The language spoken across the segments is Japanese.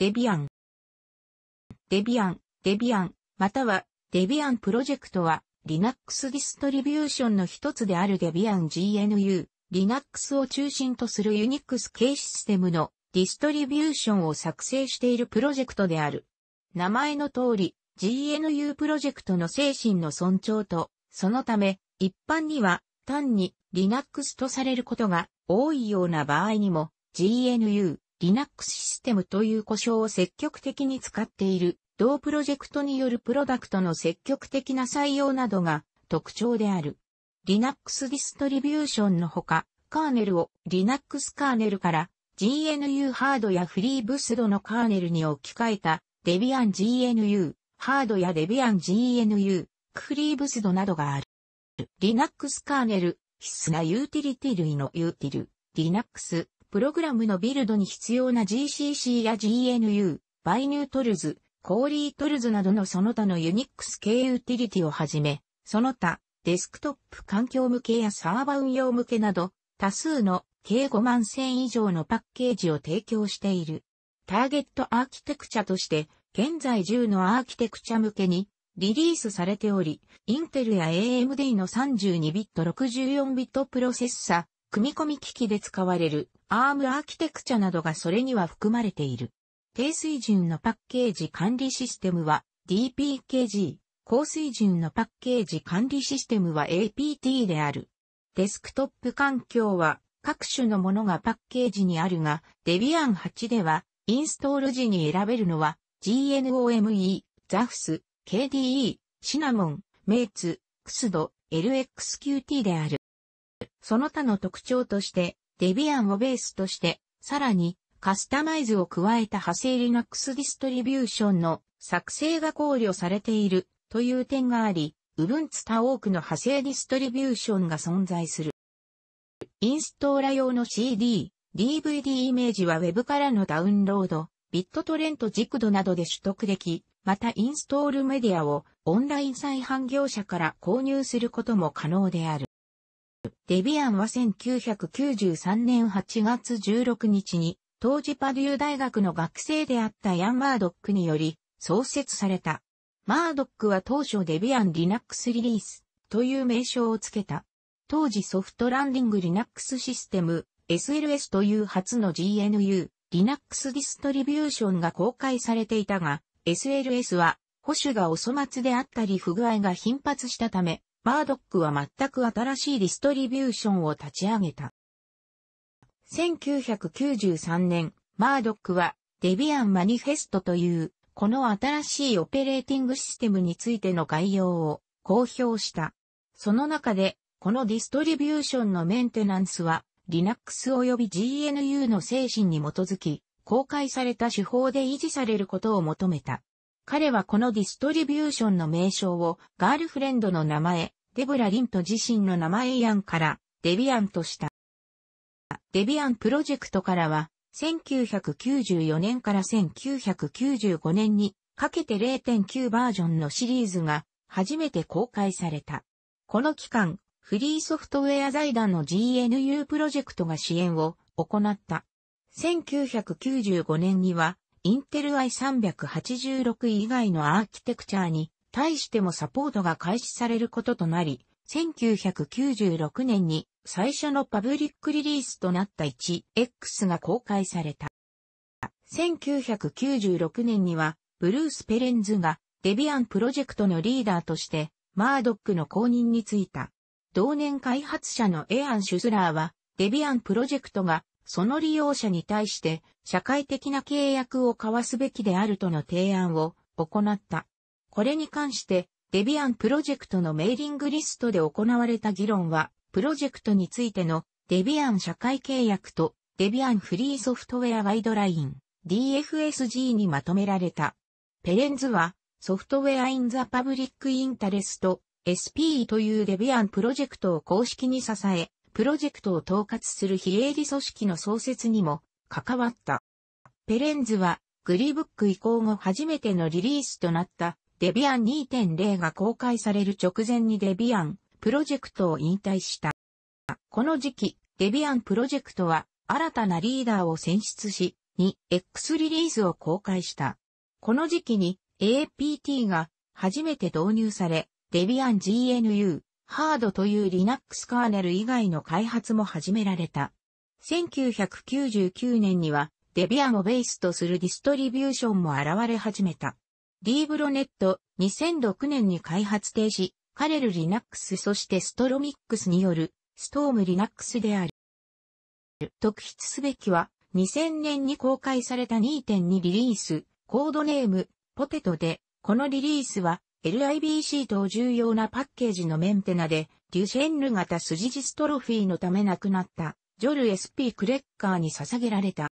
デビアン。デビアン、デビアン、またはデビアンプロジェクトは Linux ディストリビューションの一つであるデビアン GNU、Linux を中心とする Unix 系システムのディストリビューションを作成しているプロジェクトである。名前の通り、GNU プロジェクトの精神の尊重と、そのため、一般には単に Linux とされることが多いような場合にも、GNU Linux システムという呼称を積極的に使っている、同プロジェクトによるプロダクトの積極的な採用などが特徴である。Linux ディストリビューションのほか、カーネルを Linux カーネルから GNU ハードやフリーブスドのカーネルに置き換えた Debian GNU ハードや Debian GNU フリーブスドなどがある。Linux カーネル必須なユーティリティ類のユーティル Linux プログラムのビルドに必要な GCC や GNU、バイニュートルズ、コーリートルズなどのその他のユニックス系ユーティリティをはじめ、その他、デスクトップ環境向けやサーバ運用向けなど、多数の計5万1000以上のパッケージを提供している。ターゲットアーキテクチャとして、現在10のアーキテクチャ向けにリリースされており、インテルや AMD の32 b i t 64 b i t プロセッサ組み込み機器で使われる ARM アーキテクチャなどがそれには含まれている。低水準のパッケージ管理システムは DPKG、高水準のパッケージ管理システムは APT である。デスクトップ環境は各種のものがパッケージにあるが、d e ア i a n 8ではインストール時に選べるのは GNOME、ZAFS、KDE、シナモン、メイツ、クスド、LXQT である。その他の特徴として、デビアンをベースとして、さらに、カスタマイズを加えた派生 Linux ディストリビューションの作成が考慮されているという点があり、Ubuntu 多くの派生ディストリビューションが存在する。インストーラ用の CD、DVD イメージは Web からのダウンロード、ビットトレント軸度などで取得でき、またインストールメディアをオンライン再販業者から購入することも可能である。デビアンは1993年8月16日に、当時パデュー大学の学生であったヤン・マードックにより創設された。マードックは当初デビアン・リナックスリリースという名称をつけた。当時ソフトランディング・リナックスシステム SLS という初の GNU、リナックス・ディストリビューションが公開されていたが、SLS は保守がお粗末であったり不具合が頻発したため、マードックは全く新しいディストリビューションを立ち上げた。1993年、マードックはデビアンマニフェストという、この新しいオペレーティングシステムについての概要を公表した。その中で、このディストリビューションのメンテナンスは、Linux 及び GNU の精神に基づき、公開された手法で維持されることを求めた。彼はこのディストリビューションの名称をガールフレンドの名前、デブラ・リント自身の名前イアンからデビアンとした。デビアンプロジェクトからは1994年から1995年にかけて0.9バージョンのシリーズが初めて公開された。この期間、フリーソフトウェア財団の GNU プロジェクトが支援を行った。1995年にはインテル i386 以外のアーキテクチャに対してもサポートが開始されることとなり、1996年に最初のパブリックリリースとなった 1X が公開された。1996年には、ブルース・ペレンズがデビアンプロジェクトのリーダーとして、マードックの公認についた。同年開発者のエアン・シュスラーは、デビアンプロジェクトがその利用者に対して社会的な契約を交わすべきであるとの提案を行った。これに関して、デビアンプロジェクトのメーリングリストで行われた議論は、プロジェクトについてのデビアン社会契約とデビアンフリーソフトウェアガイドライン DFSG にまとめられた。ペレンズはソフトウェアインザパブリックインタレスト s p というデビアンプロジェクトを公式に支え、プロジェクトを統括する非営利組織の創設にも関わった。ペレンズはグリーブック移行後初めてのリリースとなったデビアン2.0が公開される直前にデビアンプロジェクトを引退した。この時期、デビアンプロジェクトは新たなリーダーを選出し、2X リリースを公開した。この時期に APT が初めて導入され、デビアン GNU ハードという Linux カーネル以外の開発も始められた。1999年には、デビアンをベースとするディストリビューションも現れ始めた。ィーブロネット、2006年に開発停止、カレル Linux そしてストロミックスによる、ストーム Linux である。特筆すべきは、2000年に公開された2.2リリース、コードネーム、ポテトで、このリリースは、LIBC 等重要なパッケージのメンテナで、デュシェンヌ型スジジストロフィーのため亡くなった、ジョル SP クレッカーに捧げられた。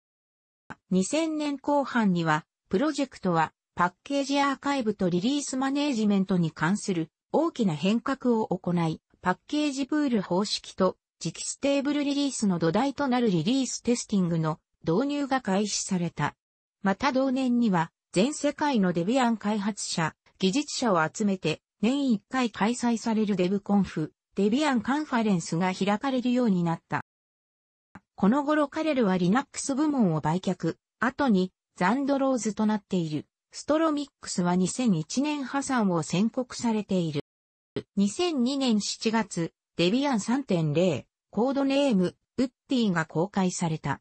2000年後半には、プロジェクトは、パッケージアーカイブとリリースマネージメントに関する大きな変革を行い、パッケージプール方式と、磁気ステーブルリリースの土台となるリリーステスティングの導入が開始された。また同年には、全世界のデビアン開発者、技術者を集めて年1回開催されるデブコンフ、デビアンカンファレンスが開かれるようになった。この頃彼らは Linux 部門を売却、後にザンドローズとなっている。ストロミックスは2001年破産を宣告されている。2002年7月、デビアン3.0、コードネーム、ウッディが公開された。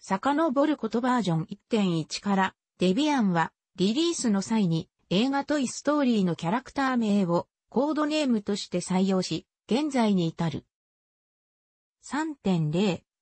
遡ることバージョン1.1から、デビアンはリリースの際に映画トイストーリーのキャラクター名をコードネームとして採用し、現在に至る。3.0、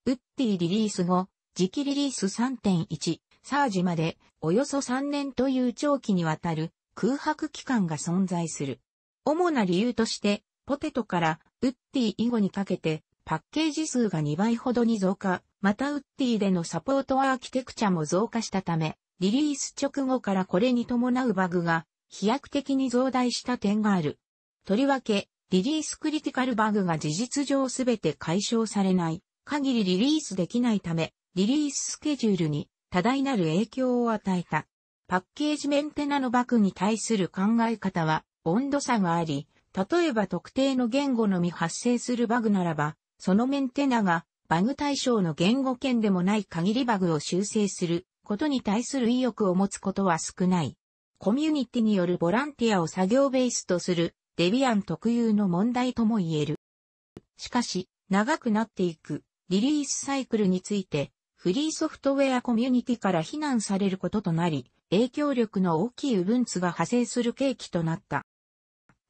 ウッディリリース後、次期リリース3.1、サージまでおよそ3年という長期にわたる空白期間が存在する。主な理由として、ポテトからウッディ以後にかけてパッケージ数が2倍ほどに増加、またウッディでのサポートアーキテクチャも増加したため、リリース直後からこれに伴うバグが飛躍的に増大した点がある。とりわけ、リリースクリティカルバグが事実上すべて解消されない限りリリースできないため、リリーススケジュールに多大なる影響を与えた。パッケージメンテナのバグに対する考え方は温度差があり、例えば特定の言語のみ発生するバグならば、そのメンテナがバグ対象の言語圏でもない限りバグを修正することに対する意欲を持つことは少ない。コミュニティによるボランティアを作業ベースとするデビアン特有の問題とも言える。しかし、長くなっていくリリースサイクルについて、フリーソフトウェアコミュニティから非難されることとなり、影響力の大きいンツが派生する契機となった。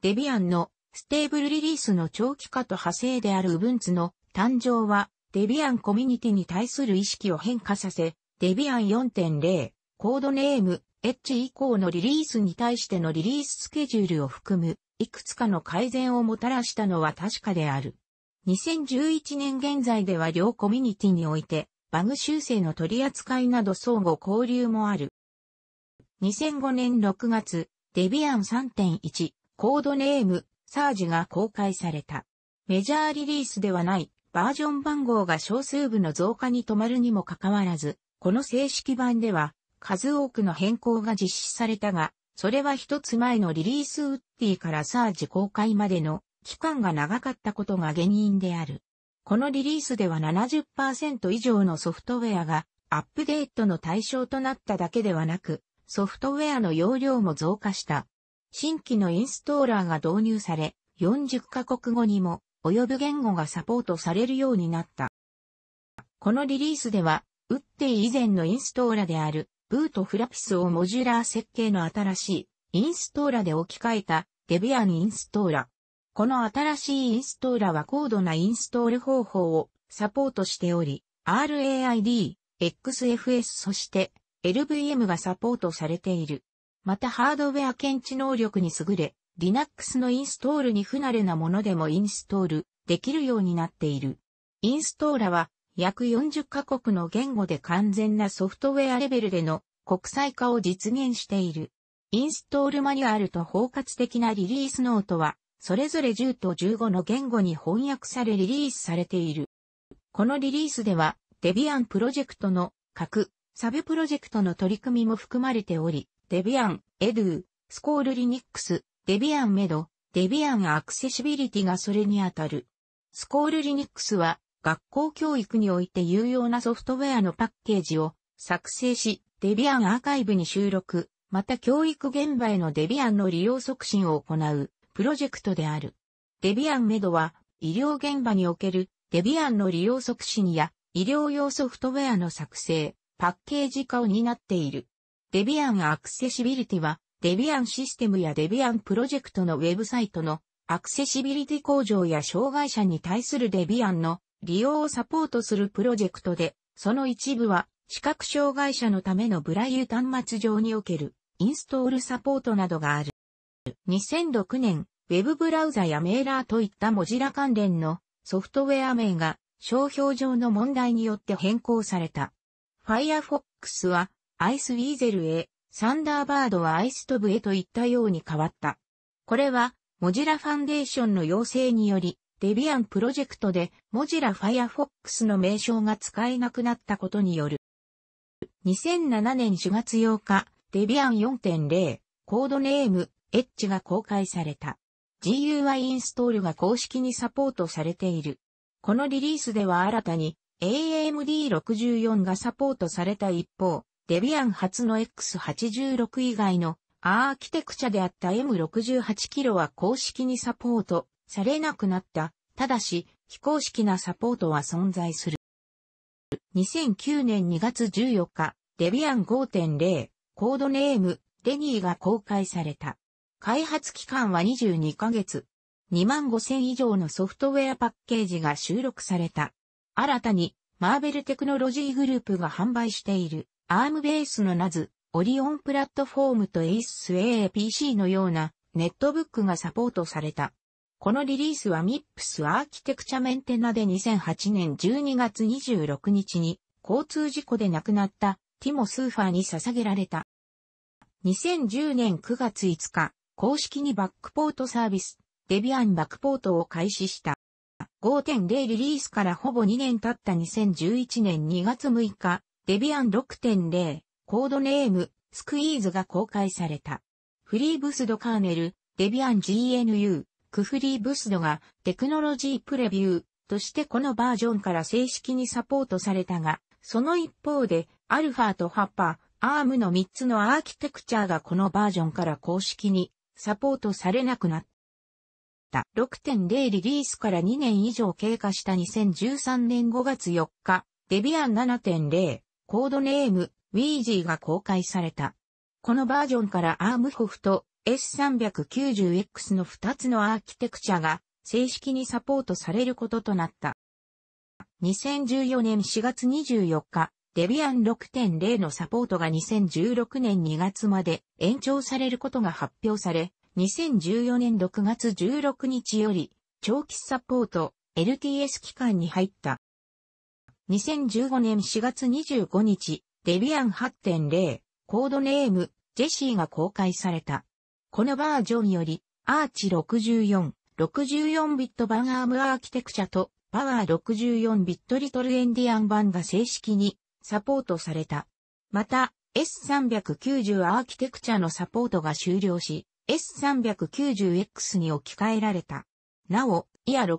デビアンのステーブルリリースの長期化と派生であるウブンツの誕生はデビアンコミュニティに対する意識を変化させ、デビアン4.0、コードネーム、エッジ以降のリリースに対してのリリーススケジュールを含む、いくつかの改善をもたらしたのは確かである。2011年現在では両コミュニティにおいて、バグ修正の取り扱いなど相互交流もある。2005年6月、デビアン3.1、コードネーム、サージが公開された。メジャーリリースではない、バージョン番号が少数部の増加に止まるにもかかわらず、この正式版では、数多くの変更が実施されたが、それは一つ前のリリースウッディからサージ公開までの期間が長かったことが原因である。このリリースでは70%以上のソフトウェアがアップデートの対象となっただけではなく、ソフトウェアの容量も増加した。新規のインストーラーが導入され、40カ国語にも及ぶ言語がサポートされるようになった。このリリースではウッデイ以前のインストーラである、ブートフラピスをモジュラー設計の新しいインストーラで置き換えたデビアンインストーラ。この新しいインストーラは高度なインストール方法をサポートしており、RAID、XFS そして LVM がサポートされている。またハードウェア検知能力に優れ、Linux のインストールに不慣れなものでもインストールできるようになっている。インストーラは約40カ国の言語で完全なソフトウェアレベルでの国際化を実現している。インストールマニュアルと包括的なリリースノートは、それぞれ10と15の言語に翻訳されリリースされている。このリリースでは、デビアンプロジェクトの各サブプロジェクトの取り組みも含まれており、デビアン、エドゥ、スコールリニックス、デビアンメド、デビアンアクセシビリティがそれにあたる。スコールリニックスは学校教育において有用なソフトウェアのパッケージを作成し、デビアンアーカイブに収録、また教育現場へのデビアンの利用促進を行うプロジェクトである。デビアンメドは医療現場におけるデビアンの利用促進や医療用ソフトウェアの作成、パッケージ化を担っている。デビアンアクセシビリティはデビアンシステムやデビアンプロジェクトのウェブサイトのアクセシビリティ向上や障害者に対するデビアンの利用をサポートするプロジェクトで、その一部は視覚障害者のためのブライユ端末上におけるインストールサポートなどがある。2006年、ウェブブラウザやメーラーといったモジラ関連のソフトウェア名が商標上の問題によって変更された。Firefox はアイスウィーゼルへ、サンダーバードはアイストブへといったように変わった。これは、モジラファンデーションの要請により、デビアンプロジェクトで、モジラファイアフォックスの名称が使えなくなったことによる。2007年4月8日、デビアン4.0、コードネーム、エッジが公開された。GUI インストールが公式にサポートされている。このリリースでは新たに AMD64 がサポートされた一方、デビアン初の X86 以外のアーキテクチャであった M68 キロは公式にサポートされなくなった。ただし、非公式なサポートは存在する。2009年2月14日、デビアン5.0、コードネーム、デニーが公開された。開発期間は22ヶ月。2万5000以上のソフトウェアパッケージが収録された。新たに、マーベルテクノロジーグループが販売している、アームベースのナズ、オリオンプラットフォームとエ ASAPC のような、ネットブックがサポートされた。このリリースは MIPS アーキテクチャメンテナで2008年12月26日に交通事故で亡くなったティモ・スーファーに捧げられた。2010年9月5日、公式にバックポートサービス、デビアンバックポートを開始した。5.0リリースからほぼ2年経った2011年2月6日、デビアン6.0、コードネーム、スクイーズが公開された。フリーブスドカーネル、デビアン GNU、クフリー・ブスドがテクノロジープレビューとしてこのバージョンから正式にサポートされたが、その一方で、アルファとハッパ、アームの3つのアーキテクチャがこのバージョンから公式にサポートされなくなった。6.0リリースから2年以上経過した2013年5月4日、デビアン7.0、コードネーム、ウィージーが公開された。このバージョンからアームホフと S390X の2つのアーキテクチャが正式にサポートされることとなった。2014年4月24日、デビアン6.0のサポートが2016年2月まで延長されることが発表され、2014年6月16日より長期サポート LTS 期間に入った。2015年4月25日、デビアン8.0コードネームジェシーが公開された。このバージョンより、アーチ64、64ビット版アームアーキテクチャと、パワー64ビットリトルエンディアン版が正式にサポートされた。また、S390 アーキテクチャのサポートが終了し、S390X に置き換えられた。なお、イヤ64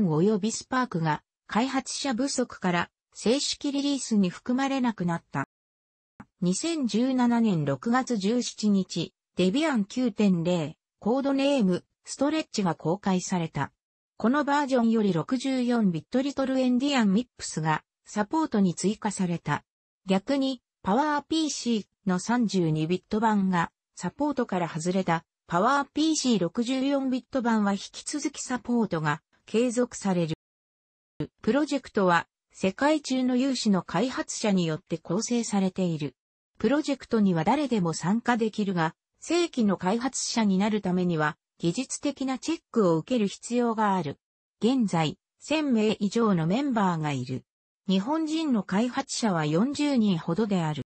及びスパークが開発者不足から正式リリースに含まれなくなった。2017年6月17日、デビアン9.0、コードネーム、ストレッチが公開された。このバージョンより64ビットリトルエンディアンミップスがサポートに追加された。逆に、パワー PC の32ビット版がサポートから外れた。パワー PC64 ビット版は引き続きサポートが継続される。プロジェクトは世界中の有志の開発者によって構成されている。プロジェクトには誰でも参加できるが、正規の開発者になるためには、技術的なチェックを受ける必要がある。現在、1000名以上のメンバーがいる。日本人の開発者は40人ほどである。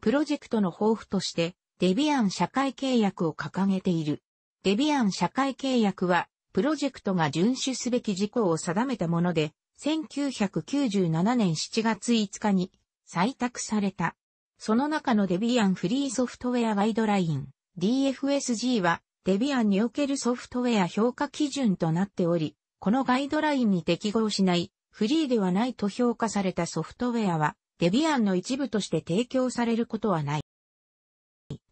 プロジェクトの抱負として、デビアン社会契約を掲げている。デビアン社会契約は、プロジェクトが遵守すべき事項を定めたもので、1997年7月5日に採択された。その中のデビアンフリーソフトウェアワイドライン DFSG はデビアンにおけるソフトウェア評価基準となっており、このガイドラインに適合しないフリーではないと評価されたソフトウェアはデビアンの一部として提供されることはない。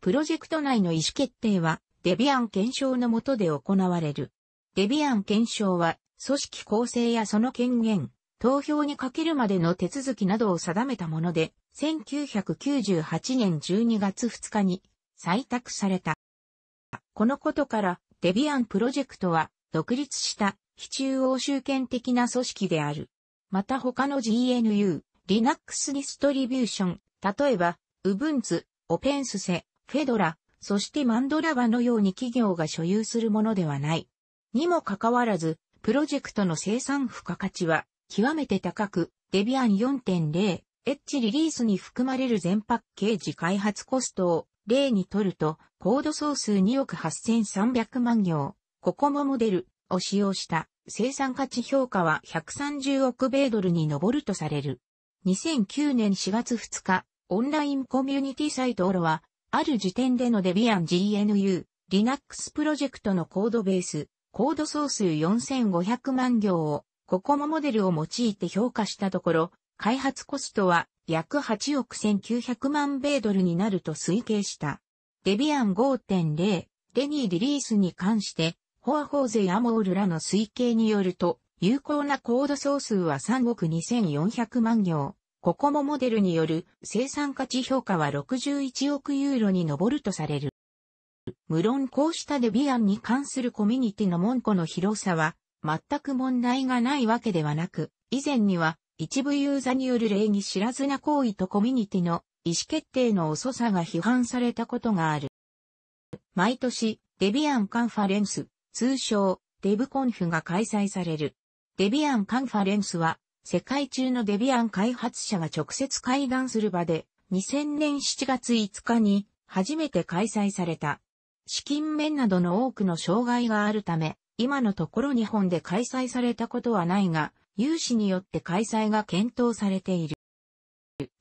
プロジェクト内の意思決定はデビアン検証の下で行われる。デビアン検証は組織構成やその権限、投票にかけるまでの手続きなどを定めたもので、1998年12月2日に採択された。このことから、デビアンプロジェクトは独立した非中央集権的な組織である。また他の GNU、Linux ディストリビューション、例えば、Ubuntu、OpenSUSE、Fedora、そしてマンドラバのように企業が所有するものではない。にもかかわらず、プロジェクトの生産付加価値は極めて高く、デビアン4.0、エッジリリースに含まれる全パッケージ開発コストを例にとると、コード総数2億8300万行、ココモモデルを使用した生産価値評価は130億米ドルに上るとされる。2009年4月2日、オンラインコミュニティサイトオロは、ある時点でのデビアン GNU、Linux プロジェクトのコードベース、コード総数4500万行をココモモデルを用いて評価したところ、開発コストは約8億1900万米ドルになると推計した。デビアン5.0、デニーリリースに関して、ホアホーゼやモールらの推計によると、有効なコード総数は3億2400万行。ココモモデルによる生産価値評価は61億ユーロに上るとされる。無論こうしたデビアンに関するコミュニティの門戸の広さは全く問題がないわけではなく、以前には一部ユーザによる礼儀知らずな行為とコミュニティの意思決定の遅さが批判されたことがある。毎年、デビアンカンファレンス、通称、デブコンフが開催される。デビアンカンファレンスは、世界中のデビアン開発者が直接会談する場で、2000年7月5日に初めて開催された。資金面などの多くの障害があるため、今のところ日本で開催されたことはないが、有志によって開催が検討されている。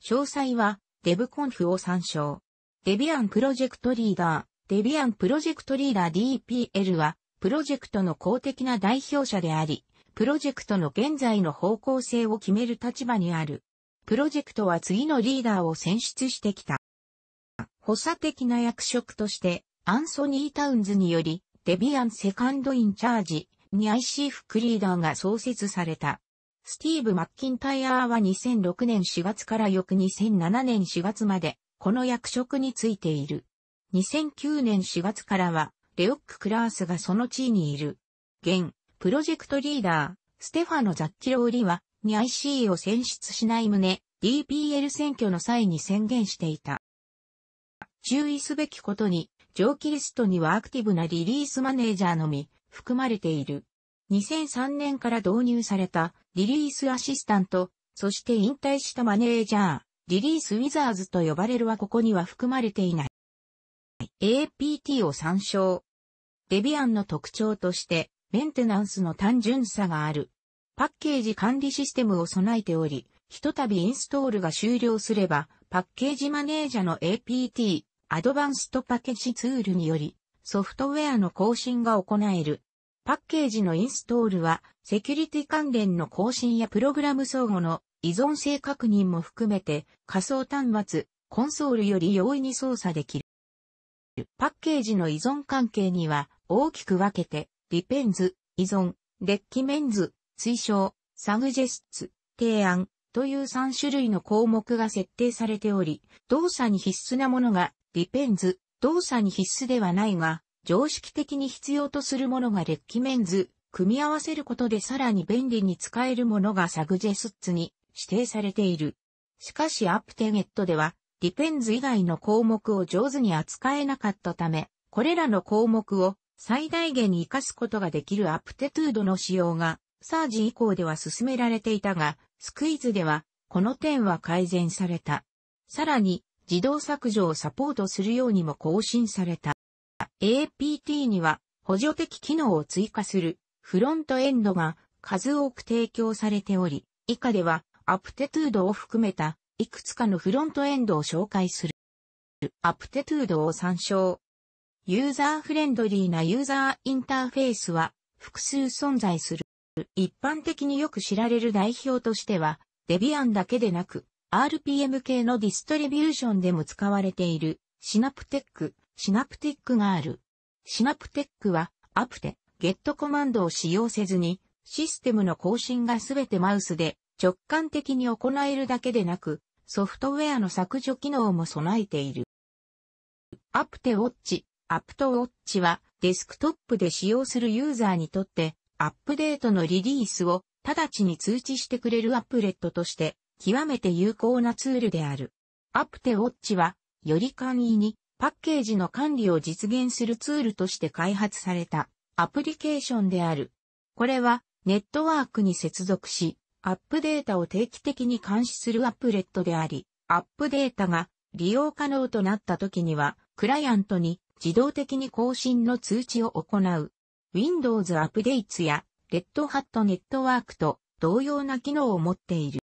詳細は、デブコンフを参照。デビアンプロジェクトリーダー、デビアンプロジェクトリーダー DPL は、プロジェクトの公的な代表者であり、プロジェクトの現在の方向性を決める立場にある。プロジェクトは次のリーダーを選出してきた。補佐的な役職として、アンソニー・タウンズにより、デビアンセカンドインチャージに IC フックリーダーが創設された。スティーブ・マッキンタイアーは2006年4月から翌2007年4月まで、この役職についている。2009年4月からは、レオック・クラースがその地位にいる。現、プロジェクトリーダー、ステファノ・ザッキローリは、に IC を選出しない旨、DPL 選挙の際に宣言していた。注意すべきことに、上記リストにはアクティブなリリースマネージャーのみ含まれている。2003年から導入されたリリースアシスタント、そして引退したマネージャー、リリースウィザーズと呼ばれるはここには含まれていない。APT を参照。デビアンの特徴としてメンテナンスの単純さがある。パッケージ管理システムを備えており、ひとたびインストールが終了すれば、パッケージマネージャの APT アドバンストパケージツールにより、ソフトウェアの更新が行える。パッケージのインストールは、セキュリティ関連の更新やプログラム相互の依存性確認も含めて、仮想端末、コンソールより容易に操作できる。パッケージの依存関係には、大きく分けて、ディペンズ、依存、デッキメンズ、推奨、サグジェスツ、提案という3種類の項目が設定されており、動作に必須なものがディペンズ、動作に必須ではないが、常識的に必要とするものがレッキメンズ、組み合わせることでさらに便利に使えるものがサグジェスッツに指定されている。しかしアプテゲットでは、ディペンズ以外の項目を上手に扱えなかったため、これらの項目を最大限に活かすことができるアプテトゥードの使用が、サージ以降では進められていたが、スクイズでは、この点は改善された。さらに、自動削除をサポートするようにも更新された。APT には補助的機能を追加するフロントエンドが数多く提供されており、以下ではアプテトゥードを含めたいくつかのフロントエンドを紹介する。アプテトゥードを参照。ユーザーフレンドリーなユーザーインターフェースは複数存在する。一般的によく知られる代表としては、デビアンだけでなく、RPM 系のディストリビューションでも使われているシナプテック、シナプテ t ックがある。シナプテックはアプテ、ゲットコマンドを使用せずにシステムの更新がすべてマウスで直感的に行えるだけでなくソフトウェアの削除機能も備えている。アプテウォッチ、アプトウォッチはデスクトップで使用するユーザーにとってアップデートのリリースを直ちに通知してくれるアップレットとして極めて有効なツールである。アプテウォッチは、より簡易にパッケージの管理を実現するツールとして開発されたアプリケーションである。これは、ネットワークに接続し、アップデータを定期的に監視するアップレットであり、アップデータが利用可能となった時には、クライアントに自動的に更新の通知を行う。Windows アップデイツや Red Hat ネットワークと同様な機能を持っている。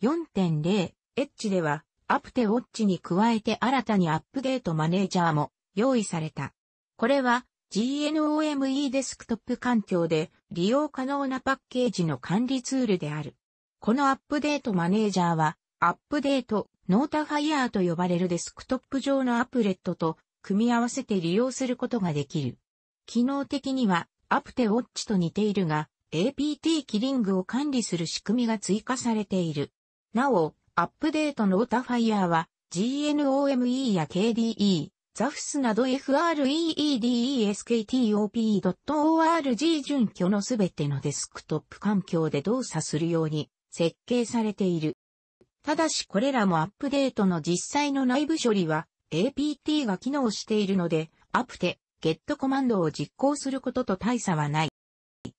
4.0エッジではアプテウォッチに加えて新たにアップデートマネージャーも用意された。これは GNOME デスクトップ環境で利用可能なパッケージの管理ツールである。このアップデートマネージャーはアップデート、ノータファイヤーと呼ばれるデスクトップ上のアプレットと組み合わせて利用することができる。機能的にはアプテウォッチと似ているが、APT キリングを管理する仕組みが追加されている。なお、アップデートのオタファイヤーは GNOME や KDE、ZAFS など FREEDESKTOP.org 準拠のすべてのデスクトップ環境で動作するように設計されている。ただしこれらもアップデートの実際の内部処理は APT が機能しているので、アプテ、ゲットコマンドを実行することと大差はない。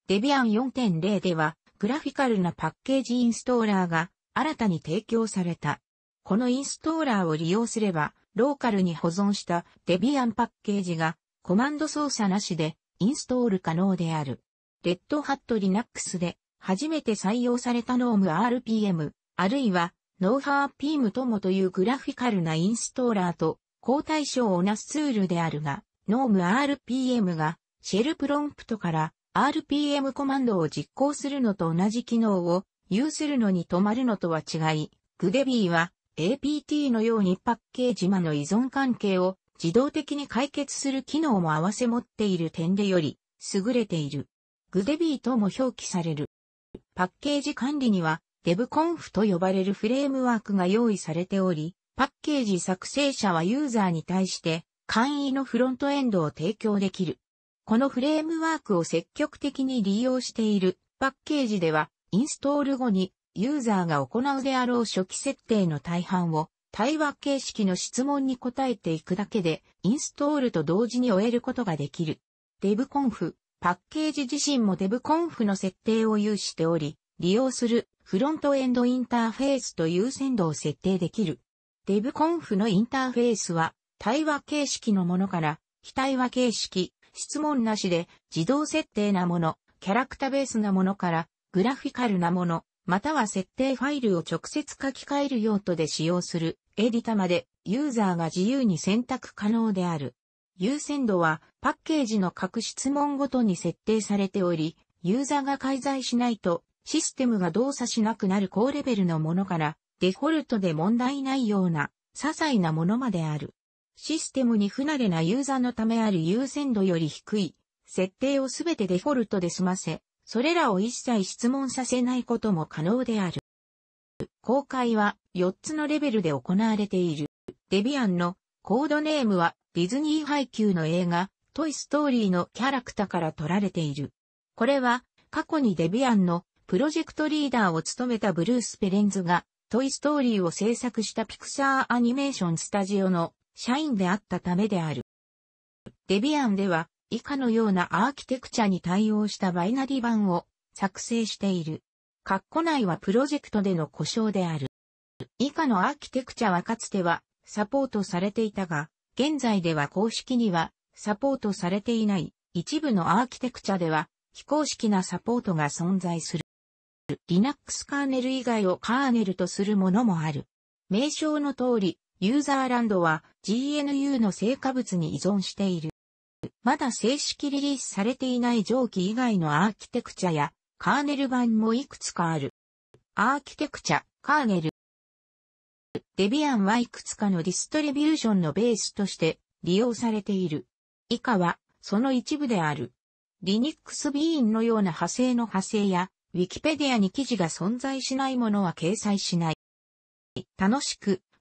デビアン4.0では、グラフィカルなパッケージインストーラーが新たに提供された。このインストーラーを利用すれば、ローカルに保存したデビアンパッケージがコマンド操作なしでインストール可能である。レッドハットリナックスで初めて採用されたノーム RPM、あるいはノーハーピームともというグラフィカルなインストーラーと交対象をなすツールであるが、ノーム RPM がシェルプロンプトから RPM コマンドを実行するのと同じ機能を有するのに止まるのとは違い、グデビーは APT のようにパッケージ間の依存関係を自動的に解決する機能も併せ持っている点でより優れている。グデビーとも表記される。パッケージ管理には DevConf と呼ばれるフレームワークが用意されており、パッケージ作成者はユーザーに対して簡易のフロントエンドを提供できる。このフレームワークを積極的に利用しているパッケージでは、インストール後にユーザーが行うであろう初期設定の大半を対話形式の質問に答えていくだけで、インストールと同時に終えることができる。デブコンフ、パッケージ自身もデブコンフの設定を有しており、利用するフロントエンドインターフェースと優先度を設定できる。デブコンフのインターフェースは対話形式のものから非対話形式、質問なしで自動設定なもの、キャラクターベースなものからグラフィカルなもの、または設定ファイルを直接書き換える用途で使用するエディタまでユーザーが自由に選択可能である。優先度はパッケージの各質問ごとに設定されており、ユーザーが介在しないとシステムが動作しなくなる高レベルのものからデフォルトで問題ないような些細なものまである。システムに不慣れなユーザーのためある優先度より低い、設定をすべてデフォルトで済ませ、それらを一切質問させないことも可能である。公開は4つのレベルで行われている。デビアンのコードネームはディズニー配給の映画トイストーリーのキャラクターから取られている。これは過去にデビアンのプロジェクトリーダーを務めたブルース・ペレンズがトイストーリーを制作したピクサーアニメーションスタジオの社員であったためである。デビアンでは以下のようなアーキテクチャに対応したバイナリ版を作成している。括弧内はプロジェクトでの故障である。以下のアーキテクチャはかつてはサポートされていたが、現在では公式にはサポートされていない一部のアーキテクチャでは非公式なサポートが存在する。Linux カーネル以外をカーネルとするものもある。名称の通り、ユーザーランドは GNU の成果物に依存している。まだ正式リリースされていない蒸気以外のアーキテクチャやカーネル版もいくつかある。アーキテクチャ、カーネル。デビアンはいくつかのディストリビューションのベースとして利用されている。以下はその一部である。リニックスビーンのような派生の派生やウィキペディアに記事が存在しないものは掲載しない。楽しく